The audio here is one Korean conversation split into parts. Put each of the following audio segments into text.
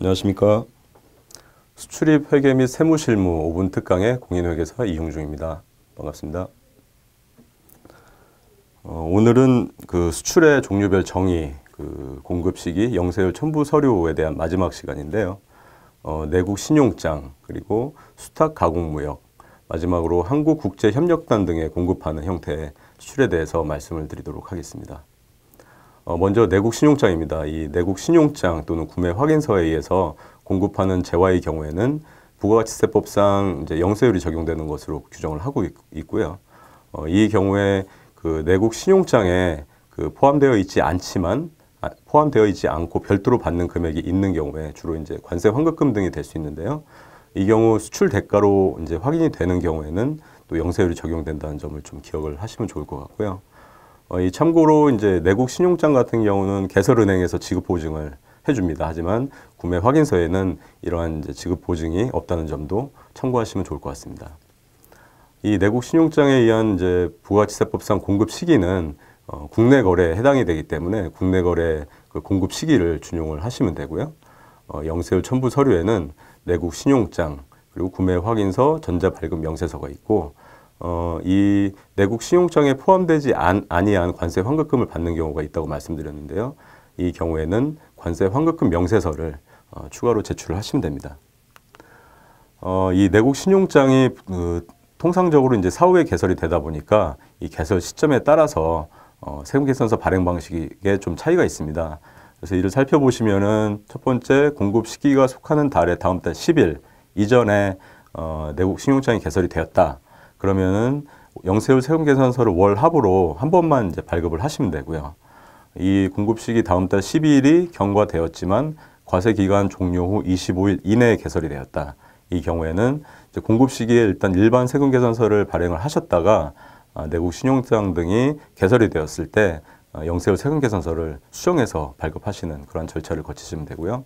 안녕하십니까. 수출입 회계 및 세무실무 5분 특강의 공인회계사 이용중입니다. 반갑습니다. 어, 오늘은 그 수출의 종류별 정의, 그 공급 시기, 영세율 첨부 서류에 대한 마지막 시간인데요. 어, 내국 신용장, 그리고 수탁 가공 무역, 마지막으로 한국국제협력단 등에 공급하는 형태의 수출에 대해서 말씀을 드리도록 하겠습니다. 어, 먼저 내국 신용장입니다. 이 내국 신용장 또는 구매 확인서에 의해서 공급하는 재화의 경우에는 부가가치세법상 이제 영세율이 적용되는 것으로 규정을 하고 있, 고요이 어, 경우에 그 내국 신용장에 그 포함되어 있지 않지만 아, 포함되어 있지 않고 별도로 받는 금액이 있는 경우에 주로 이제 관세 환급금 등이 될 수 있는데요. 이 경우 수출 대가로 이제 확인이 되는 경우에는 또 영세율이 적용된다는 점을 좀 기억을 하시면 좋을 것 같고요. 어, 이 참고로 이제 내국 신용장 같은 경우는 개설은행에서 지급 보증을 해줍니다. 하지만 구매 확인서에는 이러한 이제 지급 보증이 없다는 점도 참고하시면 좋을 것 같습니다. 이 내국 신용장에 의한 이제 부가치세법상 공급 시기는 어, 국내 거래에 해당이 되기 때문에 국내 거래 그 공급 시기를 준용을 하시면 되고요. 어, 영세율 첨부 서류에는 내국 신용장 그리고 구매 확인서, 전자발급 명세서가 있고 어, 이 내국 신용청에 포함되지 안, 아니한 관세 환급금을 받는 경우가 있다고 말씀드렸는데요. 이 경우에는 관세 환급금 명세서를 어, 추가로 제출을 하시면 됩니다. 어, 이 내국 신용장이 그, 통상적으로 이제 사후에 개설이 되다 보니까 이 개설 시점에 따라서 어, 세금계산서 발행 방식에 좀 차이가 있습니다. 그래서 이를 살펴보시면은 첫 번째 공급 시기가 속하는 달의 다음 달 10일 이전에 어, 내국 신용장이 개설이 되었다. 그러면은 영세율 세금 계산서를 월 합으로 한 번만 이제 발급을 하시면 되고요. 이 공급 시기 다음 달 12일이 경과되었지만 과세 기간 종료 후 25일 이내에 개설이 되었다. 이 경우에는 공급 시에 일단 일반 세금 계산서를 발행을 하셨다가 아, 내국 신용장 등이 개설이 되었을 때 아, 영세율 세금 계산서를 수정해서 발급하시는 그런 절차를 거치시면 되고요.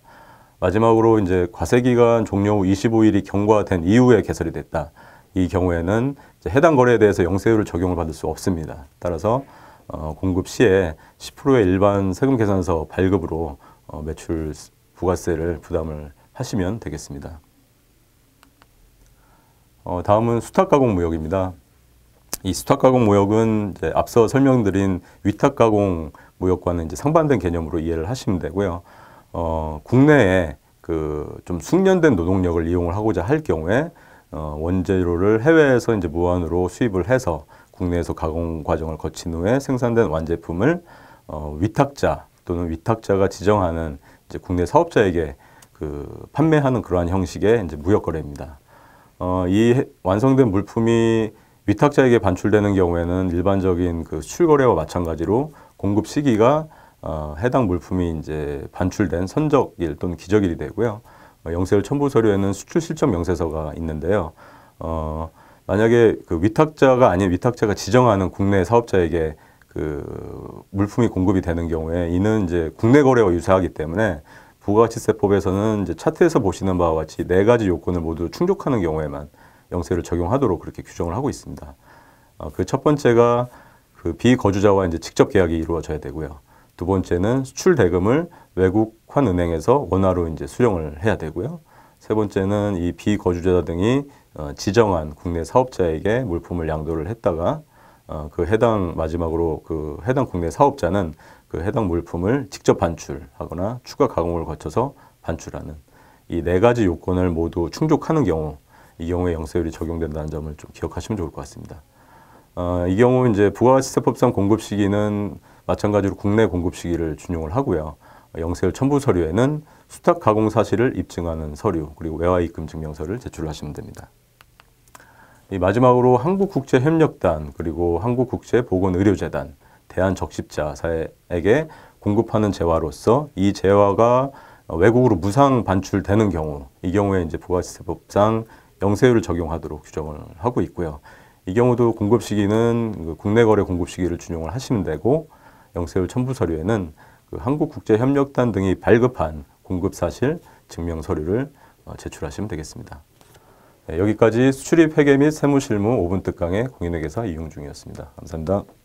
마지막으로 이제 과세 기간 종료 후 25일이 경과된 이후에 개설이 됐다. 이 경우에는 해당 거래에 대해서 영세율을 적용을 받을 수 없습니다. 따라서 어, 공급 시에 10%의 일반 세금 계산서 발급으로 어, 매출 부가세를 부담을 하시면 되겠습니다. 어, 다음은 수탁가공 무역입니다. 이 수탁가공 무역은 앞서 설명드린 위탁가공 무역과는 이제 상반된 개념으로 이해를 하시면 되고요. 어, 국내에 그좀 숙련된 노동력을 이용을 하고자 할 경우에 어, 원재료를 해외에서 이제 무한으로 수입을 해서 국내에서 가공 과정을 거친 후에 생산된 완제품을 어, 위탁자 또는 위탁자가 지정하는 이제 국내 사업자에게 그 판매하는 그러한 형식의 이제 무역 거래입니다. 어, 이 완성된 물품이 위탁자에게 반출되는 경우에는 일반적인 그 출거래와 마찬가지로 공급 시기가 어, 해당 물품이 이제 반출된 선적일 또는 기적일이 되고요. 어, 영세율 첨부 서류에는 수출 실적 명세서가 있는데요. 어, 만약에 그 위탁자가 아닌 위탁자가 지정하는 국내 사업자에게 그 물품이 공급이 되는 경우에 이는 이제 국내 거래와 유사하기 때문에 부가가치세법에서는 이제 차트에서 보시는 바와 같이 네 가지 요건을 모두 충족하는 경우에만 영세를 적용하도록 그렇게 규정을 하고 있습니다. 어, 그첫 번째가 그 비거주자와 이제 직접 계약이 이루어져야 되고요. 두 번째는 수출 대금을 외국 환은행에서 원화로 이제 수령을 해야 되고요. 세 번째는 이 비거주자 등이 어, 지정한 국내 사업자에게 물품을 양도를 했다가 어, 그 해당 마지막으로 그 해당 국내 사업자는 그 해당 물품을 직접 반출하거나 추가 가공을 거쳐서 반출하는 이 네 가지 요건을 모두 충족하는 경우 이 경우에 영세율이 적용된다는 점을 좀 기억하시면 좋을 것 같습니다. 어, 이 경우 이제 부가가치세법상 공급 시기는 마찬가지로 국내 공급 시기를 준용을 하고요. 영세일 첨부 서류에는 수탁 가공 사실을 입증하는 서류 그리고 외화 입금 증명서를 제출하시면 됩니다. 이 마지막으로 한국국제협력단 그리고 한국국제보건의료재단 대한적십자사에게 공급하는 재화로서 이 재화가 외국으로 무상 반출되는 경우 이 경우에 이제 부가세법상 영세율을 적용하도록 규정을 하고 있고요. 이 경우도 공급 시기는 그 국내 거래 공급 시기를 준용을 하시면 되고 영세율 첨부 서류에는 그 한국국제협력단 등이 발급한 공급 사실 증명 서류를 어, 제출하시면 되겠습니다. 네, 여기까지 수출입 회계 및 세무실무 5분 특강의 공인회계사 이용 중이었습니다. 감사합니다.